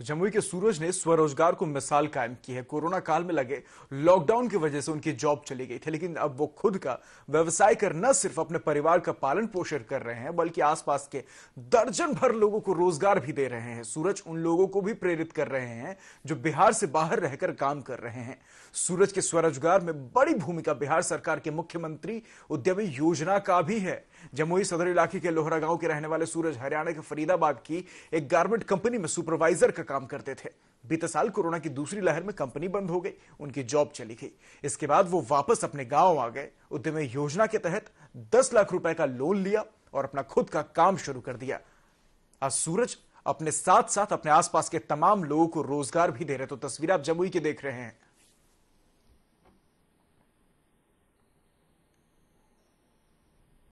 तो जमुई के सूरज ने स्वरोजगार को मिसाल कायम की है कोरोना काल में लगे लॉकडाउन की वजह से उनकी जॉब चली गई थी लेकिन अब वो खुद का व्यवसाय कर न सिर्फ अपने परिवार का पालन पोषण कर रहे हैं बल्कि आसपास के दर्जन भर लोगों को रोजगार भी दे रहे हैं सूरज उन लोगों को भी प्रेरित कर रहे हैं जो बिहार से बाहर रहकर काम कर रहे हैं सूरज के स्वरोजगार में बड़ी भूमिका बिहार सरकार के मुख्यमंत्री उद्यमी योजना का भी है जमुई सदर इलाके के लोहरा गांव के रहने वाले सूरज हरियाणा के फरीदाबाद की एक गारमेंट कंपनी में सुपरवाइजर का काम करते थे बीते साल कोरोना की दूसरी लहर में कंपनी बंद हो गई उनकी जॉब चली गई इसके बाद वो वापस अपने गांव आ गए उद्यमी योजना के तहत दस लाख रुपए का लोन लिया और अपना खुद का काम शुरू कर दिया आज सूरज अपने साथ साथ अपने आसपास के तमाम लोगों को रोजगार भी दे रहे तो तस्वीर आप जमुई की देख रहे हैं